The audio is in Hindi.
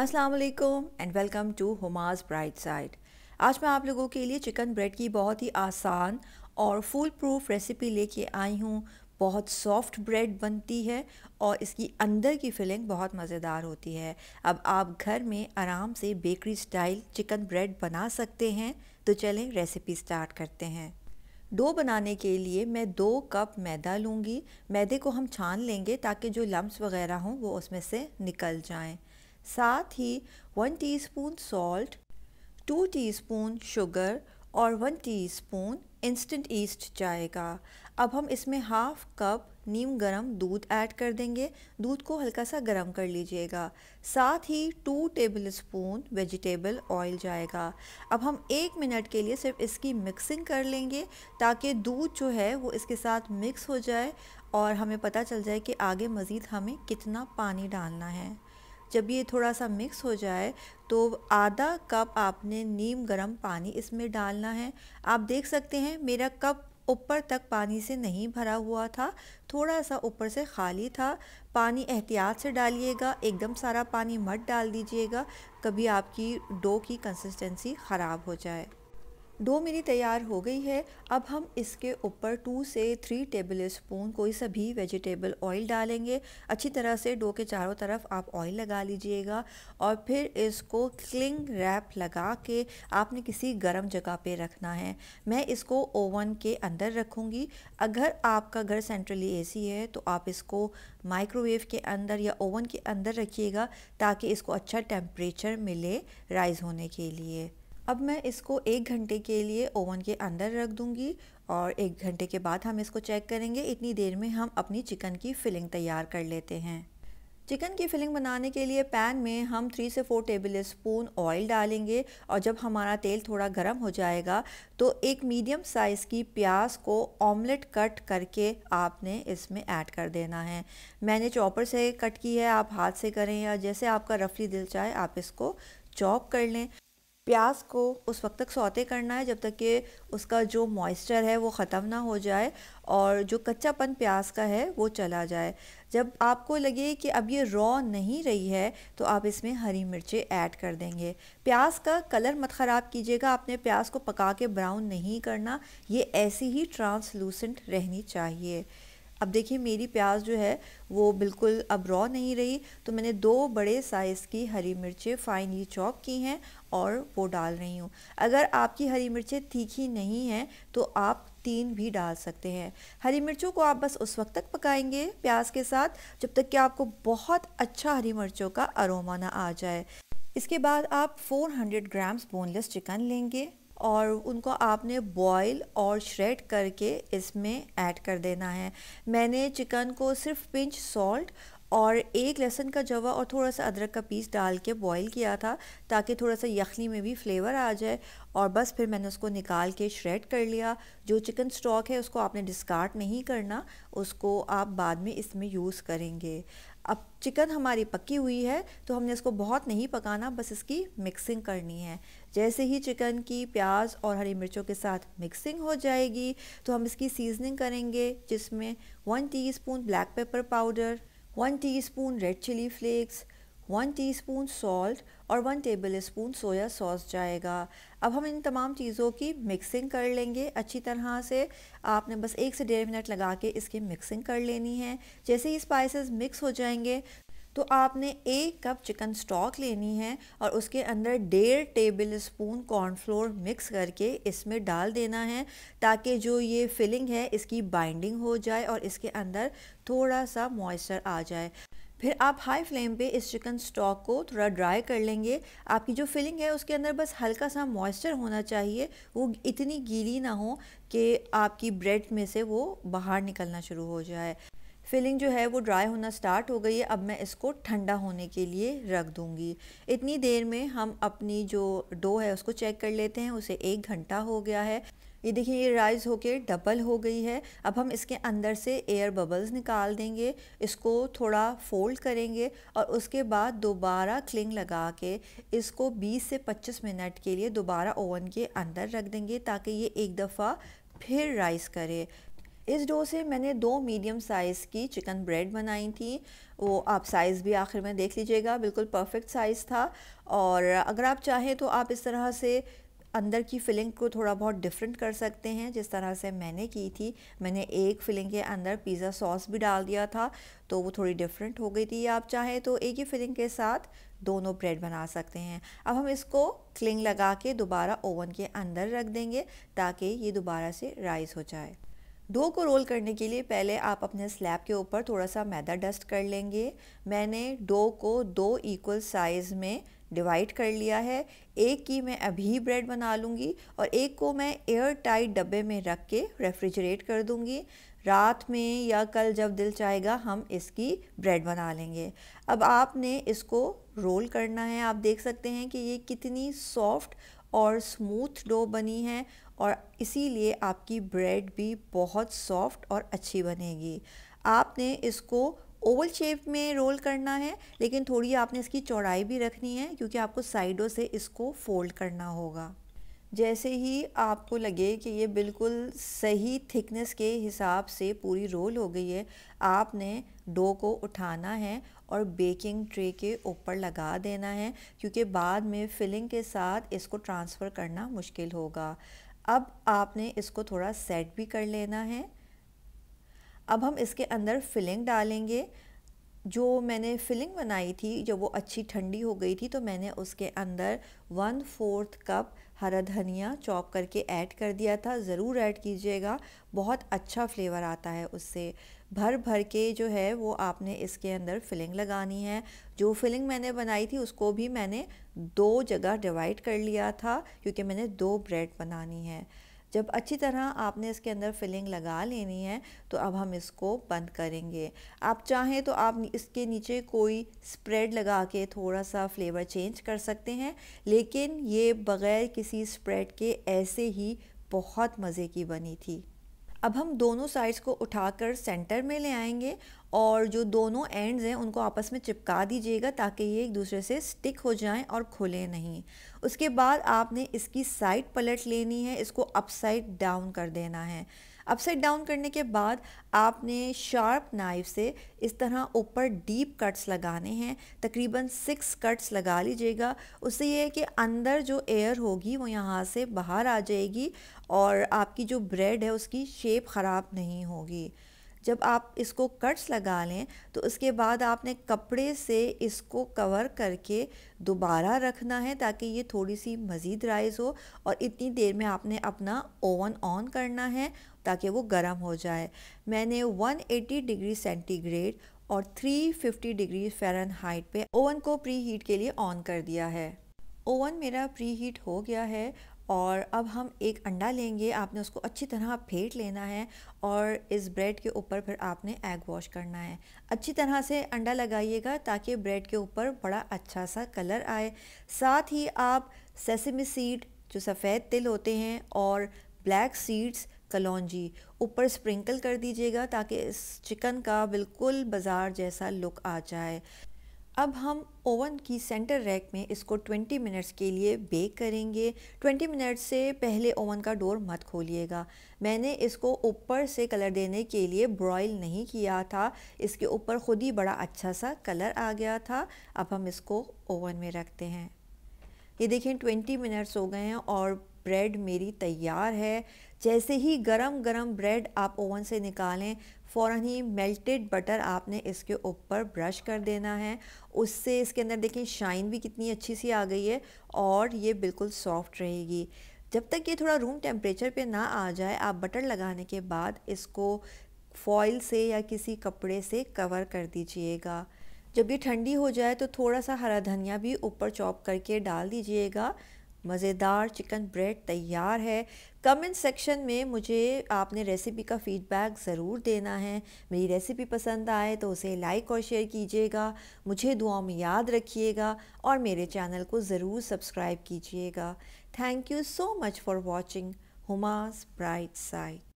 अस्सलाम वालेकुम and welcome to Huma's bright side आज मैं आप लोगों के लिए चिकन ब्रेड की बहुत ही आसान और फुल प्रूफ रेसिपी लेके आई हूँ बहुत सॉफ्ट ब्रेड बनती है और इसकी अंदर की फिलिंग बहुत मज़ेदार होती है अब आप घर में आराम से बेकरी स्टाइल चिकन ब्रेड बना सकते हैं तो चलें रेसिपी स्टार्ट करते हैं डो बनाने के लिए मैं दो कप मैदा लूँगी मैदे को हम छान लेंगे ताकि जो लम्ब्स वगैरह हों वो उसमें से निकल जाएँ साथ ही one teaspoon salt two teaspoon sugar और वन टीस्पून इंस्टेंट ईस्ट जाएगा अब हम इसमें हाफ कप नीम गरम दूध ऐड कर देंगे दूध को हल्का सा गरम कर लीजिएगा साथ ही two tablespoon vegetable oil जाएगा अब हम एक मिनट के लिए सिर्फ इसकी मिक्सिंग कर लेंगे ताकि दूध जो है वो इसके साथ मिक्स हो जाए और हमें पता चल जाए कि आगे मज़ीद हमें कितना पानी डालना है जब ये थोड़ा सा मिक्स हो जाए तो आधा कप आपने नीम गर्म पानी इसमें डालना है आप देख सकते हैं मेरा कप ऊपर तक पानी से नहीं भरा हुआ था थोड़ा सा ऊपर से खाली था पानी एहतियात से डालिएगा एकदम सारा पानी मत डाल दीजिएगा कभी आपकी डो की कंसिस्टेंसी ख़राब हो जाए डो मेरी तैयार हो गई है अब हम इसके ऊपर टू से थ्री टेबल स्पून कोई सा भी वेजिटेबल ऑयल डालेंगे अच्छी तरह से डो के चारों तरफ आप ऑयल लगा लीजिएगा और फिर इसको क्लिंग रैप लगा के आपने किसी गर्म जगह पे रखना है मैं इसको ओवन के अंदर रखूँगी अगर आपका घर सेंट्रली एसी है तो आप इसको माइक्रोवेव के अंदर या ओवन के अंदर रखिएगा ताकि इसको अच्छा टेम्परेचर मिले राइज़ होने के लिए अब मैं इसको एक घंटे के लिए ओवन के अंदर रख दूँगी और एक घंटे के बाद हम इसको चेक करेंगे इतनी देर में हम अपनी चिकन की फिलिंग तैयार कर लेते हैं चिकन की फिलिंग बनाने के लिए पैन में हम थ्री से फोर टेबल स्पून ऑयल डालेंगे और जब हमारा तेल थोड़ा गर्म हो जाएगा तो एक मीडियम साइज़ की प्याज को ऑमलेट कट करके आपने इसमें ऐड कर देना है मैंने चॉपर से कट की है आप हाथ से करें या जैसे आपका रफली दिल चाहे आप इसको चॉप कर लें प्याज को उस वक्त तक सौते करना है जब तक कि उसका जो मॉइस्चर है वो ख़त्म ना हो जाए और जो कच्चापन प्याज का है वो चला जाए जब आपको लगे कि अब ये रॉ नहीं रही है तो आप इसमें हरी मिर्चें ऐड कर देंगे प्याज का कलर मत ख़राब कीजिएगा आपने प्याज को पका के ब्राउन नहीं करना ये ऐसी ही ट्रांसलूसेंट रहनी चाहिए अब देखिए मेरी प्याज जो है वो बिल्कुल अब रॉ नहीं रही तो मैंने दो बड़े साइज़ की हरी मिर्चें फाइनली चॉप की हैं और वो डाल रही हूँ अगर आपकी हरी मिर्चें तीखी नहीं हैं तो आप तीन भी डाल सकते हैं हरी मिर्चों को आप बस उस वक्त तक पकाएंगे प्याज के साथ जब तक कि आपको बहुत अच्छा हरी मिर्चों का अरोमा ना आ जाए इसके बाद आप 400 ग्राम्स बोनलेस चिकन लेंगे और उनको आपने बॉईल और श्रेड करके इसमें ऐड कर देना है मैंने चिकन को सिर्फ पिंच सॉल्ट और एक लहसुन का जवा और थोड़ा सा अदरक का पीस डाल के बॉईल किया था ताकि थोड़ा सा यखनी में भी फ्लेवर आ जाए और बस फिर मैंने उसको निकाल के श्रेड कर लिया जो चिकन स्टॉक है उसको आपने डिस्कार्ड नहीं करना उसको आप बाद में इसमें यूज़ करेंगे अब चिकन हमारी पकी हुई है तो हमने इसको बहुत नहीं पकाना बस इसकी मिक्सिंग करनी है जैसे ही चिकन की प्याज और हरी मिर्चों के साथ मिक्सिंग हो जाएगी तो हम इसकी सीजनिंग करेंगे जिसमें one teaspoon black pepper powder one teaspoon red chilli flakes one teaspoon salt और one tablespoon soya sauce जाएगा अब हम इन तमाम चीज़ों की मिक्सिंग कर लेंगे अच्छी तरह से आपने बस एक से डेढ़ मिनट लगा के इसकी मिक्सिंग कर लेनी है जैसे ही स्पाइसेस मिक्स हो जाएंगे तो आपने एक कप चिकन स्टॉक लेनी है और उसके अंदर डेढ़ टेबल स्पून कॉर्नफ्लोर मिक्स करके इसमें डाल देना है ताकि जो ये फिलिंग है इसकी बाइंडिंग हो जाए और इसके अंदर थोड़ा सा मॉइस्चर आ जाए फिर आप हाई फ्लेम पे इस चिकन स्टॉक को थोड़ा ड्राई कर लेंगे आपकी जो फिलिंग है उसके अंदर बस हल्का सा मॉइस्चर होना चाहिए वो इतनी गीली ना हो कि आपकी ब्रेड में से वो बाहर निकलना शुरू हो जाए फिलिंग जो है वो ड्राई होना स्टार्ट हो गई है अब मैं इसको ठंडा होने के लिए रख दूँगी इतनी देर में हम अपनी जो डो है उसको चेक कर लेते हैं उसे एक घंटा हो गया है ये देखिए ये राइज़ होके डबल हो गई है अब हम इसके अंदर से एयर बबल्स निकाल देंगे इसको थोड़ा फोल्ड करेंगे और उसके बाद दोबारा क्लिंग लगा के इसको 20 से 25 मिनट के लिए दोबारा ओवन के अंदर रख देंगे ताकि ये एक दफ़ा फिर राइस करे इस डो से मैंने दो मीडियम साइज़ की चिकन ब्रेड बनाई थी वो आप साइज़ भी आखिर में देख लीजिएगा बिल्कुल परफेक्ट साइज़ था और अगर आप चाहें तो आप इस तरह से अंदर की फिलिंग को थोड़ा बहुत डिफरेंट कर सकते हैं जिस तरह से मैंने की थी मैंने एक फिलिंग के अंदर पिज़्ज़ा सॉस भी डाल दिया था तो वो थोड़ी डिफरेंट हो गई थी आप चाहें तो एक ही फिलिंग के साथ दोनों ब्रेड बना सकते हैं अब हम इसको क्लिंग लगा के दोबारा ओवन के अंदर रख देंगे ताकि ये दोबारा से राइस हो जाए डो को रोल करने के लिए पहले आप अपने स्लैब के ऊपर थोड़ा सा मैदा डस्ट कर लेंगे मैंने डो को दो इक्वल साइज़ में डिवाइड कर लिया है एक की मैं अभी ब्रेड बना लूँगी और एक को मैं एयर टाइट डब्बे में रख के रेफ्रिजरेट कर दूँगी रात में या कल जब दिल चाहेगा हम इसकी ब्रेड बना लेंगे अब आपने इसको रोल करना है आप देख सकते हैं कि ये कितनी सॉफ्ट और स्मूथ डो बनी है और इसीलिए आपकी ब्रेड भी बहुत सॉफ्ट और अच्छी बनेगी आपने इसको ओवल शेप में रोल करना है लेकिन थोड़ी आपने इसकी चौड़ाई भी रखनी है क्योंकि आपको साइडों से इसको फोल्ड करना होगा जैसे ही आपको लगे कि ये बिल्कुल सही थिकनेस के हिसाब से पूरी रोल हो गई है आपने डो को उठाना है और बेकिंग ट्रे के ऊपर लगा देना है क्योंकि बाद में फिलिंग के साथ इसको ट्रांसफ़र करना मुश्किल होगा अब आपने इसको थोड़ा सेट भी कर लेना है अब हम इसके अंदर फिलिंग डालेंगे जो मैंने फिलिंग बनाई थी जब वो अच्छी ठंडी हो गई थी तो मैंने उसके अंदर वन फोर्थ कप हरा धनिया चॉप करके ऐड कर दिया था ज़रूर ऐड कीजिएगा बहुत अच्छा फ्लेवर आता है उससे भर भर के जो है वो आपने इसके अंदर फिलिंग लगानी है जो फिलिंग मैंने बनाई थी उसको भी मैंने दो जगह डिवाइड कर लिया था क्योंकि मैंने दो ब्रेड बनानी है जब अच्छी तरह आपने इसके अंदर फिलिंग लगा लेनी है तो अब हम इसको बंद करेंगे आप चाहें तो आप इसके नीचे कोई स्प्रेड लगा के थोड़ा सा फ्लेवर चेंज कर सकते हैं लेकिन ये बग़ैर किसी स्प्रेड के ऐसे ही बहुत मज़े की बनी थी अब हम दोनों साइड्स को उठाकर सेंटर में ले आएंगे और जो दोनों एंड्स हैं उनको आपस में चिपका दीजिएगा ताकि ये एक दूसरे से स्टिक हो जाएं और खुले नहीं उसके बाद आपने इसकी साइड पलट लेनी है इसको अपसाइड डाउन कर देना है अपसाइड डाउन करने के बाद आपने शार्प नाइफ से इस तरह ऊपर डीप कट्स लगाने हैं तकरीबन सिक्स कट्स लगा लीजिएगा उससे यह है कि अंदर जो एयर होगी वो यहाँ से बाहर आ जाएगी और आपकी जो ब्रेड है उसकी शेप ख़राब नहीं होगी जब आप इसको कट्स लगा लें तो उसके बाद आपने कपड़े से इसको कवर करके दोबारा रखना है ताकि ये थोड़ी सी मज़ीद राइज हो और इतनी देर में आपने अपना ओवन ऑन करना है ताकि वो गर्म हो जाए मैंने 180 डिग्री सेंटीग्रेड और 350 डिग्री फ़ारेनहाइट पे ओवन को प्री हीट के लिए ऑन कर दिया है ओवन मेरा प्री हीट हो गया है और अब हम एक अंडा लेंगे आपने उसको अच्छी तरह फेंट लेना है और इस ब्रेड के ऊपर फिर आपने एग वॉश करना है अच्छी तरह से अंडा लगाइएगा ताकि ब्रेड के ऊपर बड़ा अच्छा सा कलर आए साथ ही आप सेसमी सीड जो सफ़ेद तिल होते हैं और ब्लैक सीड्स कलौजी ऊपर स्प्रिंकल कर दीजिएगा ताकि इस चिकन का बिल्कुल बाज़ार जैसा लुक आ जाए अब हम ओवन की सेंटर रैक में इसको 20 मिनट्स के लिए बेक करेंगे 20 मिनट से पहले ओवन का डोर मत खोलिएगा मैंने इसको ऊपर से कलर देने के लिए ब्रॉयल नहीं किया था इसके ऊपर ख़ुद ही बड़ा अच्छा सा कलर आ गया था अब हम इसको ओवन में रखते हैं ये देखें 20 मिनट्स हो गए हैं और ब्रेड मेरी तैयार है जैसे ही गरम गरम ब्रेड आप ओवन से निकालें फ़ौर ही मेल्टेड बटर आपने इसके ऊपर ब्रश कर देना है उससे इसके अंदर देखें शाइन भी कितनी अच्छी सी आ गई है और ये बिल्कुल सॉफ्ट रहेगी जब तक ये थोड़ा रूम टेम्परेचर पे ना आ जाए आप बटर लगाने के बाद इसको फॉइल से या किसी कपड़े से कवर कर दीजिएगा जब ये ठंडी हो जाए तो थोड़ा सा हरा धनिया भी ऊपर चॉप करके डाल दीजिएगा मज़ेदार चिकन ब्रेड तैयार है कमेंट सेक्शन में मुझे आपने रेसिपी का फ़ीडबैक ज़रूर देना है मेरी रेसिपी पसंद आए तो उसे लाइक और शेयर कीजिएगा मुझे दुआ में याद रखिएगा और मेरे चैनल को ज़रूर सब्सक्राइब कीजिएगा thank you so much for watching Huma's bright side